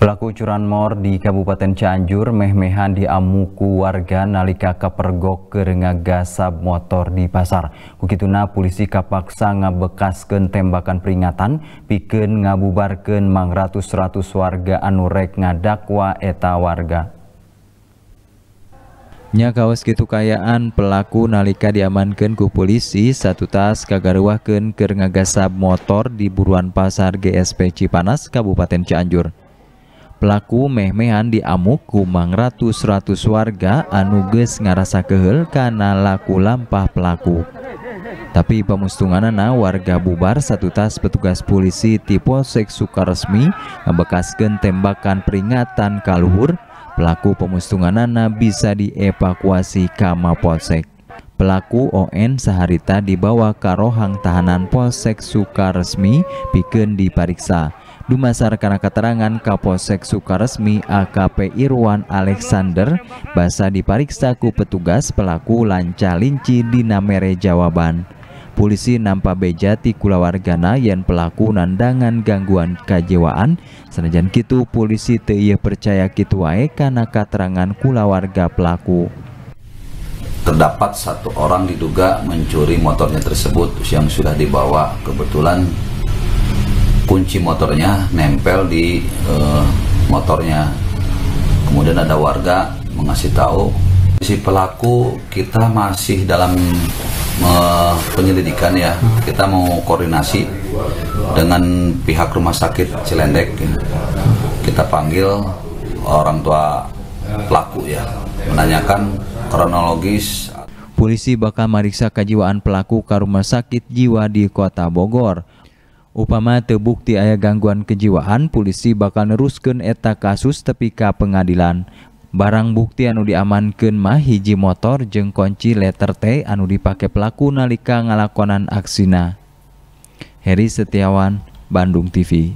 Pelaku curanmor di Kabupaten Cianjur, Mehmehan di Amuku warga nalika kepergok ke gasab motor di pasar. Kukituna polisi kapaksa ngabekasken tembakan peringatan, piken ngabubarken mang ratus-ratus warga anurek ngadakwa eta warga Nya kawas gitu kayaan pelaku nalika diamankan ku polisi satu tas kagaruahken ke motor di buruan pasar GSP Cipanas Kabupaten Cianjur pelaku Mehmehan diamuk kumang ratus-ratus warga anuges ngarasa kehel karena laku lampah pelaku tapi anak warga bubar satu tas petugas polisi tipe seks resmi membekaskan tembakan peringatan kaluhur pelaku pemustunganana bisa dievakuasi kamar polsek pelaku ON saharita dibawa ke rohang tahanan Polsek Sukaresmi bikin diperiksa. Dumasarkan keterangan Kapolsek Sukaresmi AKP Irwan Alexander basa dipariksa ku petugas pelaku lanca linci di Namere Jawaban. Polisi nampak bejati kulawargana yang pelaku nandangan gangguan kejiwaan. Senajan kitu polisi teia percaya kitu wae karena keterangan kulawarga pelaku. Terdapat satu orang diduga mencuri motornya tersebut yang sudah dibawa. Kebetulan kunci motornya nempel di uh, motornya kemudian ada warga mengasih tahu si pelaku kita masih dalam uh, penyelidikan ya kita mau koordinasi dengan pihak rumah sakit Cilendek ya. kita panggil orang tua pelaku ya menanyakan kronologis Polisi bakal meriksa kejiwaan pelaku ke rumah sakit jiwa di kota Bogor. Upama terbukti ayah gangguan kejiwaan, polisi bakal neruskan eta kasus tepi ka pengadilan. Barang bukti anu diamankan mah hiji motor jeng kunci letter T anu dipakai pelaku nalika ngalakonan aksina. Heri Setiawan, Bandung TV